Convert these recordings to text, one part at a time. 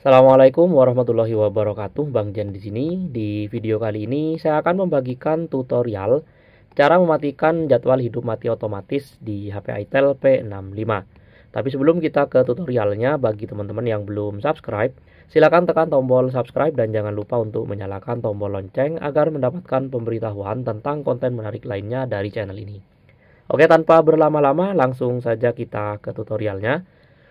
Assalamualaikum warahmatullahi wabarakatuh, Bang Jan di sini. Di video kali ini saya akan membagikan tutorial cara mematikan jadwal hidup mati otomatis di HP Itel P65. Tapi sebelum kita ke tutorialnya, bagi teman-teman yang belum subscribe, silakan tekan tombol subscribe dan jangan lupa untuk menyalakan tombol lonceng agar mendapatkan pemberitahuan tentang konten menarik lainnya dari channel ini. Oke, tanpa berlama-lama, langsung saja kita ke tutorialnya.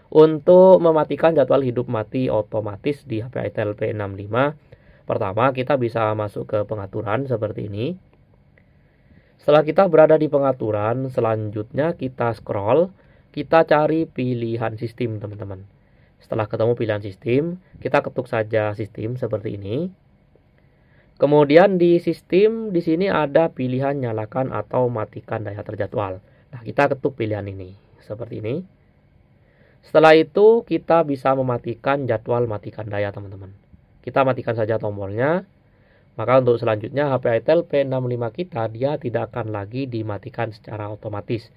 Untuk mematikan jadwal hidup mati otomatis di HP ITEL P65, pertama kita bisa masuk ke pengaturan seperti ini. Setelah kita berada di pengaturan, selanjutnya kita scroll, kita cari pilihan sistem teman-teman. Setelah ketemu pilihan sistem, kita ketuk saja sistem seperti ini. Kemudian di sistem, di sini ada pilihan nyalakan atau matikan daya terjadwal. Nah, kita ketuk pilihan ini, seperti ini. Setelah itu kita bisa mematikan jadwal matikan daya teman-teman. Kita matikan saja tombolnya. Maka untuk selanjutnya HP ITEL P65 kita dia tidak akan lagi dimatikan secara otomatis.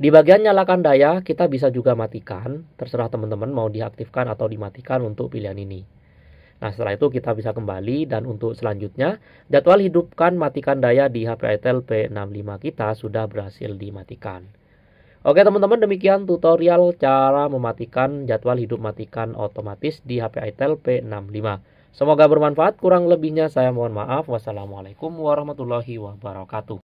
Di bagian nyalakan daya kita bisa juga matikan, terserah teman-teman mau diaktifkan atau dimatikan untuk pilihan ini. Nah setelah itu kita bisa kembali dan untuk selanjutnya jadwal hidupkan matikan daya di HP ITEL P65 kita sudah berhasil dimatikan. Oke teman-teman demikian tutorial cara mematikan jadwal hidup matikan otomatis di HP Itel P65. Semoga bermanfaat, kurang lebihnya saya mohon maaf. Wassalamualaikum warahmatullahi wabarakatuh.